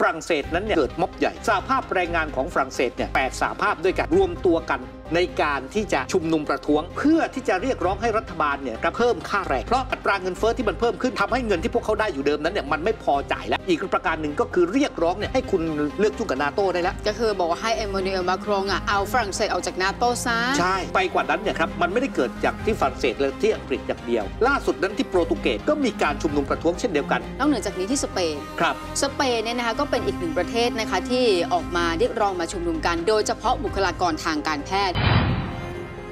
ฝรั่งเศสนั้นเนี่ยเกิดม็อบใหญ่สหภาพแรงงานของฝรั่งเศสเนี่ยแปดสหภาพด้วยกันรวมตัวกันในการที่จะชุมนุมประท้วง เพื่อที่จะเรียกร้องให้รัฐบาลเนี่ยเพิ่มค่าแรงเพราะอัตราเงินเฟ้อที่มันเพิ่มขึ้นทำให้เงินที่พวกเขาได้อยู่เดิมนั้นเนี่ยมันไม่พอจ่ายแล้ว อีกประการหนึ่งก็คือเรียกร้องเนี่ยให้คุณเลือกจุ่งกับนาโต้ได้แล้ว ก็คือบอกว่าให้ เอมมานูเอลมาครองอ่ะเอาฝรั่งเศสออกจากนาโต้ซะใช่ไปกว่านั้นเนี่ยครับมันไม่ได้เกิดจากที่ฝรั่งเศสและที่อังกฤษอย่างเดียว ล่าสุดนั้นที่โปรตุเกสก็มีการชุมนุมประท้วงเช่นเดียวกันนอกเหนือจากนี้ที่สเปนครับสเปนเนี่ยนะคะก็เป็นอีกหนึ่งประเทศนะคะที่ออกมาเรียกร้องมาชุมนุมกัน โดยเฉพาะบุคลากรทางการแพทย์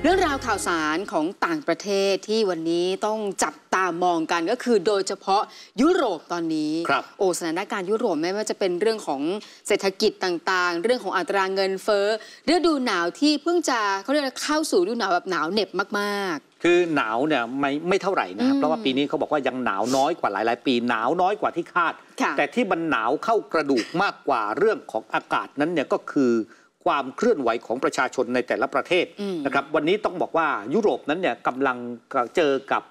เรื่องราวข่าวสารของต่างประเทศที่วันนี้ต้องจับตามองกันก็คือ โดยเฉพาะยุโรปตอนนี้โอสถานการณ์ยุโรปไม่ว่าจะเป็นเรื่องของเศรษฐกิจต่างๆ เรื่องของอัตราเงินเฟ้อเรื่องดูหนาวที่เพิ่งจะเขาเรียกเข้าสู่ดูหนาวแบบหนาวเหน็บมากๆ คือหนาวเนี่ยไม่ไม่เท่าไหร่นะครับ เพราะว่าปีนี้เขาบอกว่ายังหนาวน้อยกว่าหลายๆ ปีหนาวน้อยกว่าที่คาด แต่ที่มันหนาวเข้ากระดูกมากกว่าเรื่องของอากาศนั้นเนี่ยก็คือความเคลื่อนไหวของประชาชนในแต่ละประเทศนะครับวันนี้ต้องบอกว่ายุโรปนั้นเนี่ยกำลังเจอกับ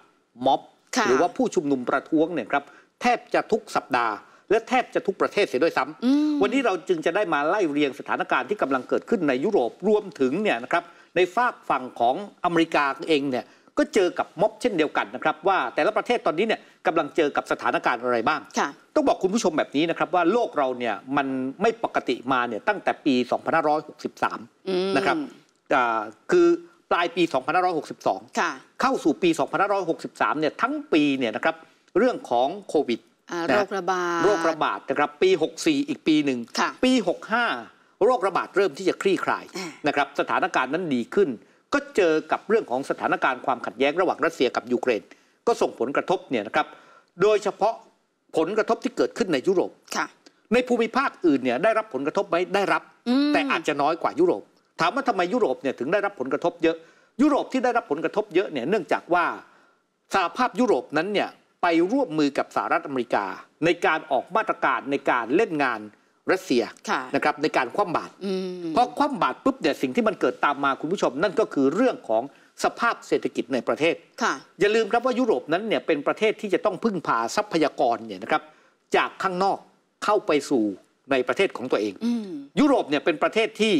ม็อบหรือว่าผู้ชุมนุมประท้วงเนี่ยครับแทบจะทุกสัปดาห์และแทบจะทุกประเทศเสียด้วยซ้ำ วันนี้เราจึงจะได้มาไล่เรียงสถานการณ์ที่กำลังเกิดขึ้น ในยุโรปรวมถึงเนี่ยนะครับในฝากฝั่งของอเมริกาเองเนี่ยก็เจอกับม็อบเช่นเดียวกันนะครับ ว่าแต่ละประเทศตอนนี้เนี่ยกำลังเจอกับสถานการณ์อะไรบ้างต้องบอกคุณผู้ชมแบบนี้นะครับ ว่าโลกเราเนี่ยมันไม่ปกติมาเนี่ยตั้งแต่ปี 2563 นะครับคือปลายปี 2562 เข้าสู่ปี 2563 เนี่ยทั้งปีเนี่ยนะครับเรื่องของโควิดโรคระบาดโรคระบาดนะครับปี 64 อีกปีหนึ่งปี 65 โรคระบาดเริ่มที่จะคลี่คลายนะครับสถานการณ์นั้นดีขึ้นก็เจอกับเรื่องของสถานการณ์ความขัดแย้งระหว่างรัสเซียกับยูเครนก็ส่งผลกระทบเนี่ยนะครับ โดยเฉพาะผลกระทบที่เกิดขึ้นในยุโรปในภูมิภาคอื่นเนี่ยได้รับผลกระทบไหมได้รับ แต่อาจจะน้อยกว่ายุโรป ถามว่าทำไมยุโรปเนี่ยถึงได้รับผลกระทบเยอะ ยุโรปที่ได้รับผลกระทบเยอะเนี่ยเนื่องจากว่าสหภาพยุโรปนั้นเนี่ยไปร่วมมือกับสหรัฐอเมริกา ในการออกมาตรการในการเล่นงานรัสเซียนะครับในการคว่ำบาตรเพราะคว่ำบาตรปุ๊บเนี่ยสิ่งที่มันเกิดตามมาคุณผู้ชมนั่นก็คือเรื่องของสภาพเศรษฐกิจในประเทศอย่าลืมครับว่ายุโรปนั้นเนี่ยเป็นประเทศที่จะต้องพึ่งพาทรัพยากรเนี่ยนะครับ จากข้างนอกเข้าไปสู่ในประเทศของตัวเองยุโรปเนี่ยเป็นประเทศที่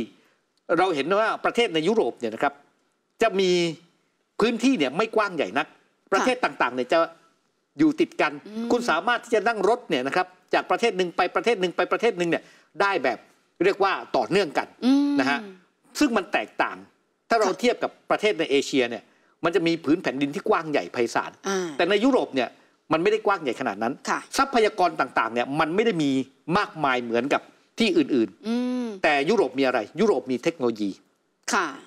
เราเห็นว่าประเทศในยุโรปเนี่ยนะครับ จะมีพื้นที่เนี่ยไม่กว้างใหญ่นักประเทศต่างๆเนี่ยจะอยู่ติดกัน คุณสามารถที่จะนั่งรถเนี่ยนะครับจากประเทศหนึ่งไปประเทศหนึ่งไปประเทศหนึ่งเนี่ยได้แบบเรียกว่าต่อเนื่องกันนะฮะซึ่งมันแตกต่าง ถ้าเราเทียบกับประเทศในเอเชียเนี่ยมันจะมีผืนแผ่นดินที่กว้างใหญ่ไพศาลแต่ในยุโรปเนี่ยมันไม่ได้กว้างใหญ่ขนาดนั้น ทรัพยากรต่างๆเนี่ยมันไม่ได้มีมากมายเหมือนกับที่อื่นๆ แต่ยุโรปมีอะไร ยุโรปมีเทคโนโลยี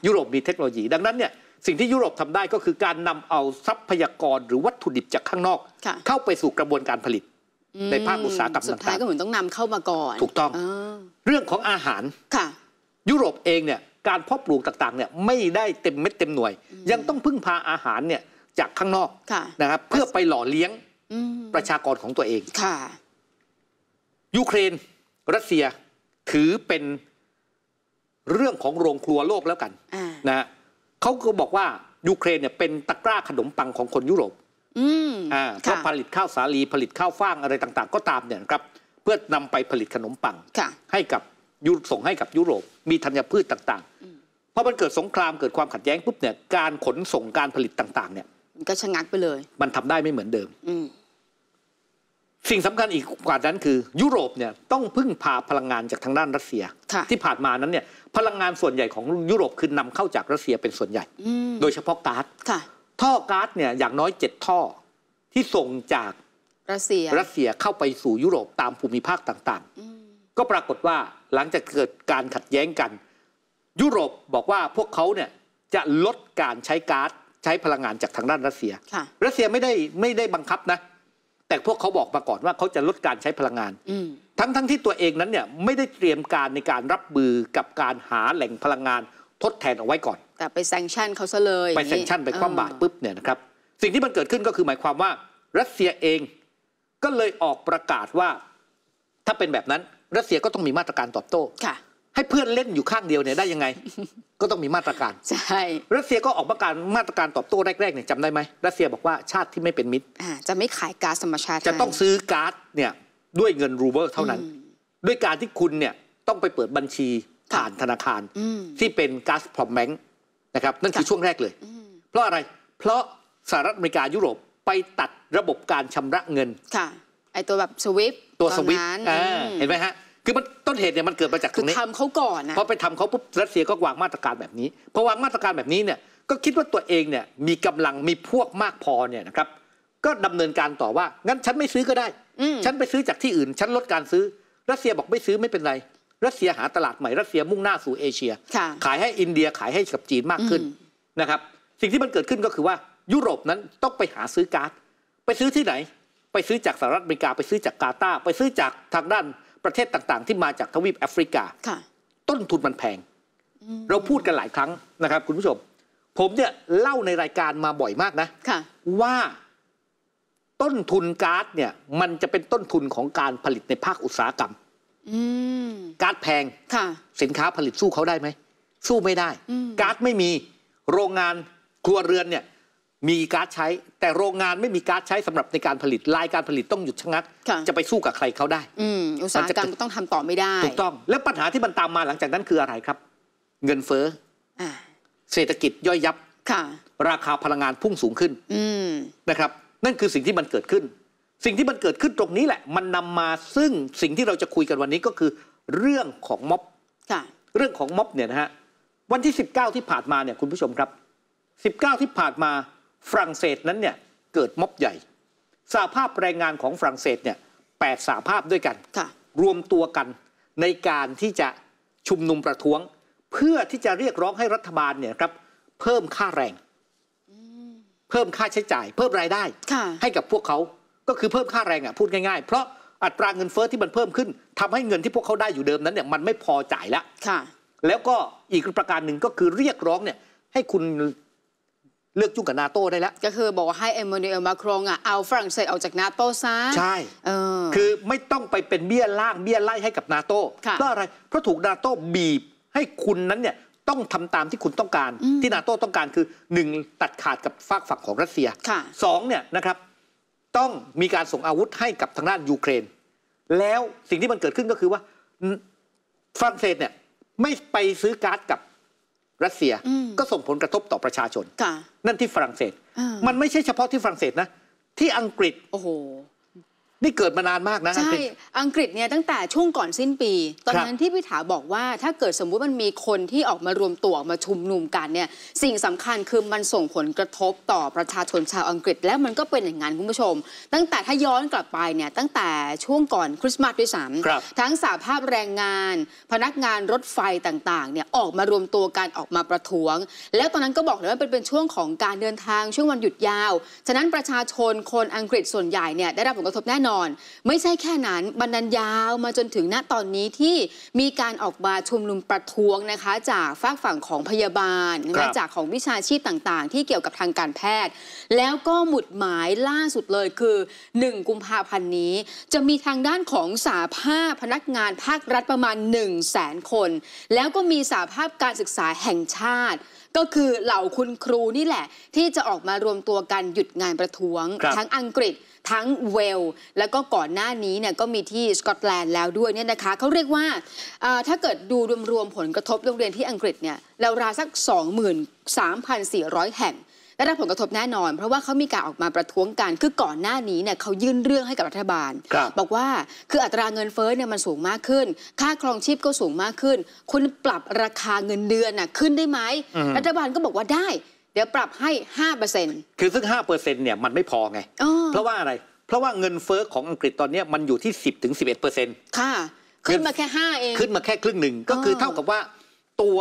ยุโรปมีเทคโนโลยีดังนั้นเนี่ยสิ่งที่ยุโรปทำได้ก็คือ การนำเอาทรัพยากรหรือวัตถุดิบจากข้างนอก เข้าไปสู่กระบวนการผลิตในภาคอุตสาหกรรมต่างๆสุดท้ายก็เหมือนต้องนำเข้ามาก่อนถูกต้องอเรื่องของอาหารค่ะยุโรปเองเนี่ย การเพาะปลูกต่าง ๆเนี่ย ไม่ได้เต็มเม็ดเต็มหน่วย ยังต้องพึ่งพาอาหารเนี่ยจากข้างนอกนะครับ เพื่อไปหล่อเลี้ยงประชากรของตัวเองค่ะยูเครนรัสเซียถือเป็นเรื่องของโรงครัวโลกแล้วกันนะเขาก็บอกว่า ยูเครนเนี่ยเป็นตะกร้าขนมปังของคนยุโรปอ่าก็ผลิตข้าวสาลีผลิตข้าวฟ่างอะไรต่าง ๆ ก็ตามเนี่ยครับ เพื่อนำไปผลิตขนมปังให้กับยุส่งให้กับยุโรป มีธัญพืชต่างๆพอมันเกิดสงครามเกิดความขัดแย้งปุ๊บเนี่ย การขนส่งการผลิตต่าง ๆ เนี่ยมันก็ชะงักไปเลย มันทำได้ไม่เหมือนเดิมสิ่งสำคัญอีกกว่านั้นคือ ยุโรปเนี่ยต้องพึ่งพาพลังงานจากทางด้านรัสเซียที่ผ่านมานั้นเนี่ย พลังงานส่วนใหญ่ของยุโรป คือนำเข้าจากรัสเซียเป็นส่วนใหญ่โดยเฉพาะก๊าซท่อก๊าซเนี่ยอย่างน้อยเจ็ดท่อที่ส่งจากรัสเซียรัสเซียเข้าไปสู่ยุโรปตามภูมิภาคต่างๆก็ปรากฏว่าหลังจากเกิดการขัดแย้งกัน ยุโรปบอกว่าพวกเขาเนี่ยจะลดการใช้ก๊าซใช้พลังงานจากทางด้านรัสเซียรัสเซียไม่ได้ไม่ได้บังคับนะ แต่พวกเขาบอกมาก่อนว่าเขาจะลดการใช้พลังงานทั้งทั้งที่ตัวเองนั้นเนี่ยไม่ได้เตรียมการในการรับมือกับการหาแหล่งพลังงานทดแทนเอาไว้ก่อนแต่ไปแซงชั่นเขาซะเลยไปแซงชั่นไปคว่ำบาตรปุ๊บเนี่ยนะครับสิ่งที่มันเกิดขึ้นก็คือหมายความว่า รัสเซียเองก็เลยออกประกาศว่า ถ้าเป็นแบบนั้นรัสเซียก็ต้องมีมาตรการตอบโต้ ค่ะ ให้เพื่อนเล่นอยู่ข้างเดียวเนี่ยได้ยังไงก็ต้องมีมาตรการใช่รัสเซียก็ออกประกาศมาตรการตอบโต้แรกๆเนี่ยจำได้ไหมรัสเซียบอกว่าชาติที่ไม่เป็นมิตรจะไม่ขายก๊าซธรรมชาติ จะต้องซื้อก๊าซเนี่ยด้วยเงินรูเบิลเท่านั้น ด้วยการที่คุณเนี่ยต้องไปเปิดบัญชีผ่านธนาคารที่เป็นก๊าซพรอมแบงค์นะครับ นั่นคือช่วงแรกเลย เพราะอะไร เพราะสหรัฐอเมริกา ยุโรปไปตัดระบบการชำระเงิน ค่ะ ไอตัวแบบสวิฟตัวสวิฟเห็นไหมฮะ คือมันต้นเหตุเนี่ยมันเกิดมาจากตรงนี้คือทำเขาก่อนนะพอไปทำเขาปุ๊บรัสเซียก็วางมาตรการแบบนี้พอวางมาตรการแบบนี้เนี่ยก็คิดว่าตัวเองเนี่ยมีกำลังมีพวกมากพอเนี่ยนะครับ ก็ดำเนินการต่อว่างั้นฉันไม่ซื้อก็ได้ฉันไปซื้อจากที่อื่นฉันลดการซื้อรัสเซียบอกไม่ซื้อไม่เป็นไรรัสเซียหาตลาดใหม่รัสเซียมุ่งหน้าสู่เอเชีย ขายให้อินเดียขายให้กับจีนมากขึ้นนะครับ สิ่งที่มันเกิดขึ้นก็คือว่ายุโรปนั้นต้องไปหาซื้อก๊าซไปซื้อที่ไหน ไปซื้อจากสหรัฐอเมริกาไปซื้อจากกาตาไปซื้อจากทางด้านประเทศต่างๆ ที่มาจากทวีปแอฟริกาต้นทุนมันแพงเราพูดกันหลายครั้งนะครับคุณผู้ชมผมเนี่ยเล่าในรายการมาบ่อยมากนะะว่า ต้นทุนก๊าซเนี่ยมันจะเป็นต้นทุนของการผลิตในภาคอุตสาหกรรมก๊าซแพงสินค้าผลิตสู้เขาได้ไหมสู้ไม่ได้ก๊าซไม่มีโรงงานครัวเรือนเนี่ยมีก๊าซใช้ แต่โรงงานไม่มีก๊าซใช้สำหรับในการผลิตรายการผลิตต้องหยุดชะงักจะไปสู้กับใครเขาได้อุตสาหกรรมต้องทำต่อไม่ได้ถูกต้องแล้วปัญหาที่มันตามมาหลังจากนั้นคืออะไรครับ เงินเฟ้อเศรษฐกิจย่อยยับราคาพลังงานพุ่งสูงขึ้นนะครับ นั่นคือสิ่งที่มันเกิดขึ้นสิ่งที่มันเกิดขึ้นตรงนี้แหละ มันนำมาซึ่งสิ่งที่เราจะคุยกันวันนี้ก็คือ เรื่องของม็อบเรื่องของม็อบเนี่ยนะฮะวันที่19ที่ผ่านมาเนี่ย คุณผู้ชมครับ19ที่ผ่านมาฝรั่งเศสนั้นเนี่ย เกิดม็อบใหญ่สาภาพแรงงานของฝรั่งเศสเนี่ยแปดสาภาพด้วยกันรวมตัวกัน ในการที่จะชุมนุมประท้วง เพื่อที่จะเรียกร้องให้รัฐบาลเนี่ยครับ เพิ่มค่าแรงเพิ่มค่าใช้จ่าย เพิ่มรายได้ให้กับพวกเขาก็คือเพิ่มค่าแรงอ่ะพูดง่ายๆ เพราะอัตราเงินเฟอ้อที่มันเพิ่มขึ้นทำให้เงินที่พวกเขาได้อยู่เดิมนั้นเนี่ยมันไม่พอจ่ายแล้ว ค่ะ แล้วก็อีกประการหนึ่งก็คือเรียกร้องเนี่ย ให้คุณเลือกจุ่งกับนาโต้ได้แล้ว ก็คือบอกว่าให้เอมมานูเอลมาครองอ่ะเอาฝรั่งเศสออกจากนาโต้ซะใช่ คือไม่ต้องไปเป็นเบี้ยล่างเบี้ยไล่ให้กับนาโต้เพราะอะไรเพราะถูกนาโต้บีบให้คุณนั้นเนี่ยต้องทำตามที่คุณต้องการที่นาโต้ต้องการคือ1ตัดขาดกับฝากฝั่งของรัสเซียสองเนี่ยนะครับต้องมีการส่งอาวุธให้กับทางด้านยูเครน แล้วสิ่งที่มันเกิดขึ้นก็คือว่า ฝรั่งเศสเนี่ย ไม่ไปซื้อก๊าซกับรัสเซียก็ส่งผลกระทบต่อประชาชน นั่นที่ฝรั่งเศสมันไม่ใช่เฉพาะที่ฝรั่งเศสนะ ที่อังกฤษโอ้โหนี่เกิดมานานมากนะ ใช่ อังกฤษเนี่ยตั้งแต่ช่วงก่อนสิ้นปี ตอนนั้นที่พี่ถาบอกว่าถ้าเกิดสมมุติมันมีคนที่ออกมารวมตัวมาชุมนุมกันเนี่ยสิ่งสำคัญคือมันส่งผลกระทบต่อประชาชนชาวอังกฤษ แล้วมันก็เป็นอย่างนั้นคุณผู้ชม ตั้งแต่ถ้าย้อนกลับไปเนี่ยตั้งแต่ช่วงก่อนคริสต์มาสด้วยซ้ำทั้งสาภาพแรงงาน พนักงานรถไฟต่างๆเนี่ยออกมารวมตัวกันออกมาประท้วง แล้วตอนนั้นก็บอกเลยว่าเป็นช่วงของการเดินทางช่วงวันหยุดยาว ฉะนั้นประชาชนคนอังกฤษส่วนใหญ่เนี่ยได้รับผลกระทบแน่นอนนอนไม่ใช่แค่นั้น บรรดันยาวมาจนถึงณตอนนี้ที่มีการออกมาชุมนุมประท้วงนะคะจากฝากฝั่งของพยาบาล และจากของวิชาชีพต่างๆ ที่เกี่ยวกับทางการแพทย์ แล้วก็หมุดหมายล่าสุดเลยคือ 1 กุมภาพันธ์นี้ จะมีทางด้านของสาภาพพนักงานภาครัฐประมาณ 1 0 0 0 0แสนคน แล้วก็มีสาภาพการศึกษาแห่งชาติ ก็คือเหล่าคุณครูนี่แหละ ที่จะออกมารวมตัวกันหยุดงานประท้วงทั้งอังกฤษทั้งเวล แล้วก็ก่อนหน้านี้เนี่ยก็มีที่สกอตแลนด์แล้วด้วยเนี่ยนะคะเขาเรียกว่าถ้าเกิดดูรวมๆผลกระทบโรงเรียนที่อังกฤษเนี่ยเราราสัก 23,400 แห่งได้รับผลกระทบแน่นอน เพราะว่าเขามีการออกมาประท้วงกัน คือก่อนหน้านี้เนี่ยเขายื่นเรื่องให้กับรัฐบาลบบอกว่าคืออัตราเงินเฟ้อเนี่ยมันสูงมากขึ้น ค่าครองชีพก็สูงมากขึ้น คุณปรับราคาเงินเดือนน่ะขึ้นได้ไหมรัฐบาลก็บอกว่าได้เดี๋ยวปรับให้ 5%คือซึ่ง5%เนี่ยมันไม่พอไง เพราะว่าอะไร เพราะว่าเงินเฟ้อของอังกฤษตอนนี้มันอยู่ที่ 10-11%ค่ะ ขึ้นมาแค่ 5 เอง ขึ้นมาแค่ครึ่งหนึ่งก็คือเท่ากับว่าตัว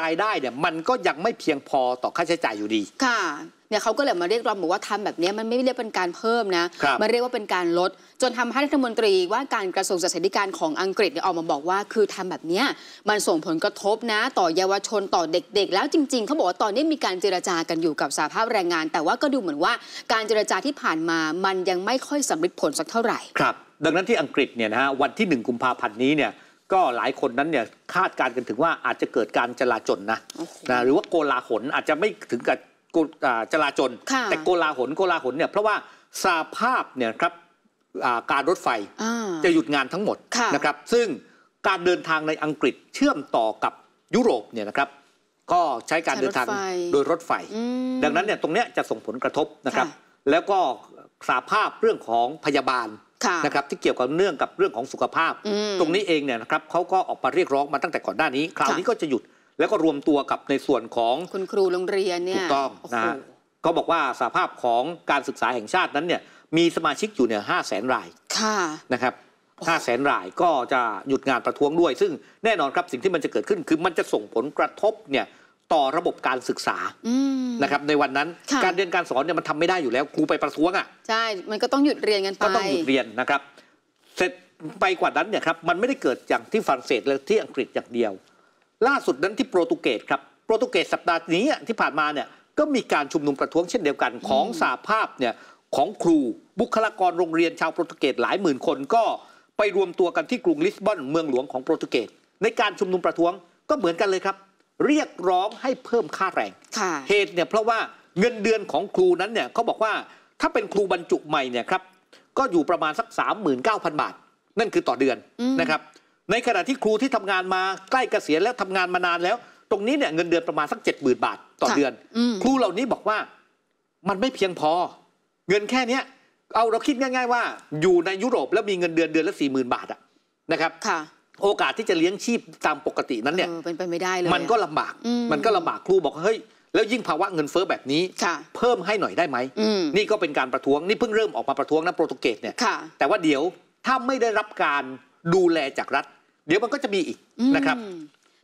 รายได้เนี่ยมันก็ยังไม่เพียงพอต่อค่าใช้จ่ายอยู่ดีค่ะเนี่ยเขาก็เลยมาเรียกร้องบอกว่าทำแบบนี้มันไม่เรียกเป็นการเพิ่มนะมันเรียกว่าเป็นการลดจนทำให้รัฐมนตรีว่าการกระทรวงเศรษฐกิการของอังกฤษเนี่ยออกมาบอกว่า คือทำแบบนี้มันส่งผลกระทบนะ ต่อเยาวชนต่อเด็กๆ แล้วจริงๆเขาบอกว่าตอนนี้มีการเจรจากันอยู่กับสาภาพแรงงาน แต่ว่าก็ดูเหมือนว่าการเจรจาที่ผ่านมา มันยังไม่ค่อยสำเร็จผลสักเท่าไหร่ครับดังนั้นที่อังกฤษเนี่ยนะฮะวันที่1กุมภาพันธ์นี้เนี่ยก็หลายคนนั้นเนี่ยคาดการณ์กันถึงว่าอาจจะเกิดการจลาจลนะนะ หรือว่าโกลาหลอาจจะไม่ถึงกับจลาจลแต่โกลาหลโกลาหลเนี่ยเพราะว่าสาภาพเนี่ยครับการรถไฟจะหยุดงานทั้งหมดนะครับ ซึ่งการเดินทางในอังกฤษเชื่อมต่อกับยุโรปเนี่ยนะครับ ก็ใช้การเดินทางโดยรถไฟ ดังนั้นเนี่ยตรงเนี้ยจะส่งผลกระทบนะครับ แล้วก็สาภาพเรื่องของพยาบาลนะครับที่เกี่ยวกับเนื่องกับเรื่องของสุขภาพตรงนี้เองเนี่ยนะครับเขาก็ออกมาเรียกร้องมาตั้งแต่ก่อนหน้านี้คราวนี้ก็จะหยุดแล้วก็รวมตัวกับในส่วนของคุณครูโรงเรียนเนี่ยถูกต้องนะเขาบอกว่าสาภาพของการศึกษาแห่งชาตินั้นเนี่ยมีสมาชิกอยู่เนี่ยห้าแสนรายนะครับห้าแสนรายก็จะหยุดงานประท้วงด้วย ซึ่งแน่นอนครับสิ่งที่มันจะเกิดขึ้นคือมันจะส่งผลกระทบเนี่ยต่อระบบการศึกษานะครับ ในวันนั้นการเรียนการสอนเนี่ย มันทำไม่ได้อยู่แล้ว ครูไปประท้วง อ่ะ ใช่ มันก็ต้องหยุดเรียนกันไปก็ต้องหยุดเรียนนะครับ เสร็จไปกว่านั้นเนี่ยครับมันไม่ได้เกิดอย่างที่ฝรั่งเศสและที่อังกฤษอย่างเดียว ล่าสุดนั้นที่โปรตุเกสครับโปรตุเกสสัปดาห์นี้ที่ผ่านมาเนี่ยก็มีการชุมนุมประท้วงเช่นเดียวกันของสาภาพเนี่ยของครูบุคลากรโรงเรียนชาวโปรตุเกสหลายหมื่นคน ก็ไปรวมตัวกันที่กรุงลิสบอนเมืองหลวงของโปรตุเกสในการชุมนุมประท้วงก็เหมือนกันเลยครับเรียกร้องให้เพิ่มค่าแรงเหตุเนี่ย เพราะว่าเงินเดือนของครูนั้นเนี่ยเขาบอกว่าถ้าเป็นครูบรรจุใหม่เนี่ยครับก็อยู่ประมาณสัก39,000บาท นั่นคือต่อเดือนนะครับ ในขณะที่ครูที่ทำงานมาใกล้เกษียณแล้วทำงานมานานแล้ว ตรงนี้เนี่ย เงินเดือนประมาณสัก7 0,000บาทต่อเดือนครูเหล่านี้บอกว่ามันไม่เพียงพอ เงินแค่เนี้ย เอาเราคิดง่าย ๆ ว่า อยู่ในยุโรปแล้วมีเงินเดือนเดือนละ4ี่หมื่นบาทอะนะครับโอกาสที่จะเลี้ยงชีพตามปกตินั้นเนี่ยเป็นไปไม่ได้เลยมันก็ลำบากมันก็ลำบากครูบอกเฮ้ย แล้วยิ่งภาวะเงินเฟ้อแบบนี้ เพิ่มให้หน่อยได้ไหมนี่ก็เป็นการประท้วงนี่เพิ่งเริ่มออกมาประท้วงนะโปรตุเกสเนี่ยแต่ว่าเดี๋ยว ถ้าไม่ได้รับการดูแลจากรัฐ เดี๋ยวมันก็จะมีอีกนะครับ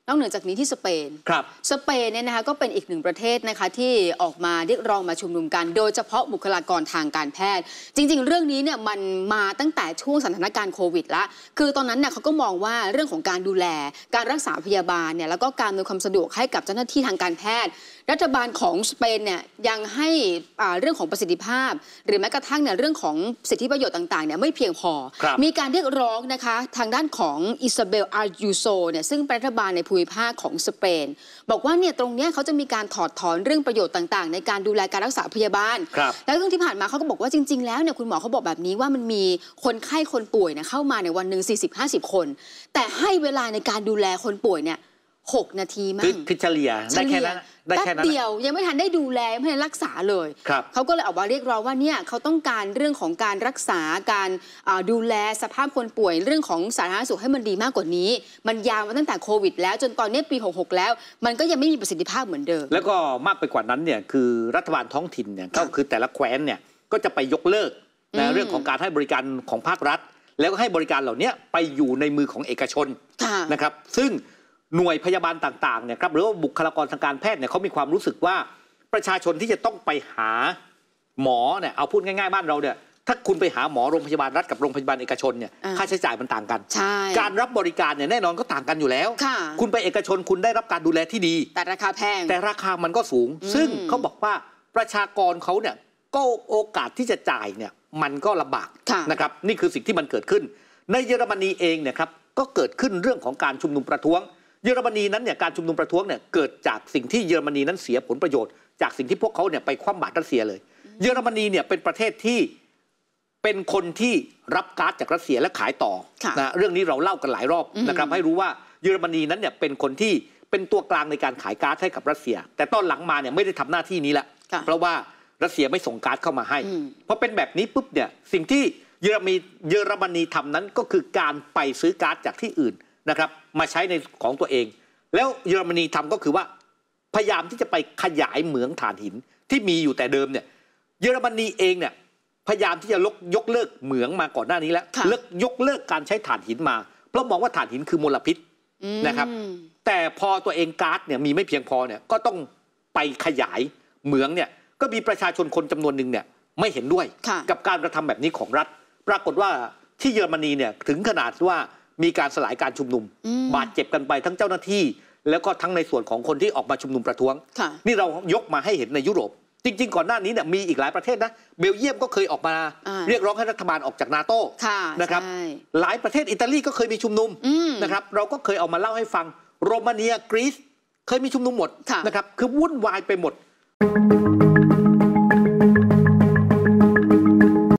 นอกเหนือจากนี้ที่สเปนครับสเปนเนี่ยนะคะก็เป็นอีกหนึ่งประเทศนะคะที่ออกมาเรียกร้องมาชุมนุมกัน โดยเฉพาะบุคลากรทางการแพทย์ จริงๆเรื่องนี้เนี่ยมันมาตั้งแต่ช่วงสถานการณ์โควิดละคือตอนนั้นเนี่ยเขาก็มองว่าเรื่องของการดูแลการรักษาพยาบาลเนี่ยแล้วก็การอำนวยความสะดวกให้กับเจ้าหน้าที่ทางการแพทย์รัฐบาลของสเปนเนี่ยยังให้เรื่องของประสิทธิภาพหรือแม้กระทั่งเนี่ยเรื่องของสิทธิประโยชน์ต่างๆเนี่ยไม่เพียงพอมีการเรียกร้องนะคะทางด้านของอิซาเบลอาร์ยูโซเนี่ยซึ่งรัฐบาลในภูมิภาคของสเปน บอกว่าเนี่ยตรงเนี้ยเขาจะมีการถอดถอนเรื่องประโยชน์ต่างๆ ในการดูแลการรักษาพยาบาลบแล้วเรื่องที่ผ่านมาเขาก็บอกว่าจริง ๆแล้วเนี่ยคุณหมอเขาบอกแบบนี้ว่ามันมีคนไข้คนป่วยเนี่ยเข้ามาในวันหนึ่ง40-50 คน แต่ให้เวลาในการดูแลคนป่วยเนี่ยหกนาทีมั้งคือเฉลี่ยได้แค่นั้นได้แค่นั้นเดียวยังไม่ทันได้ดูแลไม่ทันรักษาเลย เขาก็เลยออกมาเรียกร้องว่าเนี่ยเขาต้องการเรื่องของการรักษาการดูแลสภาพคนป่วยเรื่องของสาธารณสุขให้มันดีมากกว่านี้มันยาวมาตั้งแต่โควิดแล้วจนตอนนี้ปี 66 แล้ว มันก็ยังไม่มีประสิทธิภาพเหมือนเดิมแล้วก็มากไปกว่านั้นเนี่ยคือรัฐบาลท้องถิ่นเนี่ยก็คือแต่ละแคว้นเนี่ยก็จะไปยกเลิกนะเรื่องของการให้บริการของภาครัฐ แล้วก็ให้บริการเหล่านี้ไปอยู่ในมือของเอกชนนะครับซึ่งหน่วยพยาบาลต่างๆเนี่ยครับหรือว่าบุคลากรทางการแพทย์เนี่ยเขามีความรู้สึกว่าประชาชนที่จะต้องไปหา หมอเนี่ยเอาพูดง่ายๆบ้านเราเนี่ยถ้าคุณไปหาหมอโรงพยาบาลรัฐกับโรงพยาบาลเอกชนเนี่ยค่าใช้จ่ายมันต่างกันการรับบริการเนี่ยแน่นอนก็ต่างกันอยู่แล้ว คุณไปเอกชนคุณได้รับการดูแลที่ดี แต่ราคาแพงแต่ราคามันก็สูง ซึ่งเขาบอกว่าประชากรเขาเนี่ยก็โอกาสที่จะจ่ายเนี่ยมันก็ลำบากนะครับนี่คือสิ่งที่มันเกิดขึ้น ในเยอรมนีเองเนี่ยครับก็เกิดขึ้นเรื่องของการชุมนุมประท้วงเยอรมนีนั้นเนี่ยการชุมนุมประท้วงเนี่ยเกิดจากสิ่งที่เยอรมนีนั้นเสียผลประโยชน์จากสิ่งที่พวกเขาเนี่ยไปคว่ำบาตรรัสเซียเลย เยอรมนีเนี่ยเป็นประเทศที่เป็นคนที่รับก๊าซจากรัสเซียและขายต่อนะเรื่องนี้เราเล่ากันหลายรอบนะครับให้รู้ว่าเยอรมนีนั้นเนี่ยเป็นคนที่เป็นตัวกลางในการขายก๊าซให้กับรัสเซีย แต่ตอนหลังมาเนี่ยไม่ได้ทำหน้าที่นี้ละเพราะว่ารัสเซียไม่ส่งก๊าซเข้ามาให้เพราะเป็นแบบนี้ปุ๊บเนี่ยสิ่งที่เยอรมนีเยอรมนีทำนั้นก็คือการไปซื้อก๊าซจากที่อื่นนะครับมาใช้ในของตัวเอง แล้วเยอรมนีทำก็คือว่าพยายามที่จะไปขยายเหมืองถ่านหินที่มีอยู่แต่เดิมเนี่ยเยอรมนีเองเนี่ยพยายามที่จะลกยกเลิกเหมืองมาก่อนหน้านี้แล้วเลิกยกเลิกการใช้ถ่านหินมาเพราะมองว่าถ่านหินคือมลพิษนะครับ แต่พอตัวเองก๊าซเนี่ยมีไม่เพียงพอเนี่ยก็ต้องไปขยายเหมืองเนี่ยก็มีประชาชนคนจำนวนหนึ่งเนี่ยไม่เห็นด้วยกับการกระทำแบบนี้ของรัฐ ปรากฏว่าที่เยอรมนีเนี่ยถึงขนาดว่ามีการสลายการชุมนุมบาดเจ็บกันไปทั้งเจ้าหน้าที่ แล้วก็ทั้งในส่วนของคนที่ออกมาชุมนุมประท้วงนี่เรายกมาให้เห็นในยุโรป จริง ๆ ก่อนหน้านี้เนี่ยมีอีกหลายประเทศนะเบลเยียมก็เคยออกมา เรียกร้องให้รัฐบาลออกจากนาโต้นะครับหลายประเทศอิตาลีก็เคยมีชุมนุมนะครับ เราก็เคยเอามาเล่าให้ฟัง โรมาเนียกรีซเคยมีชุมนุมหมดนะครับ คือวุ่นวายไปหมด thank you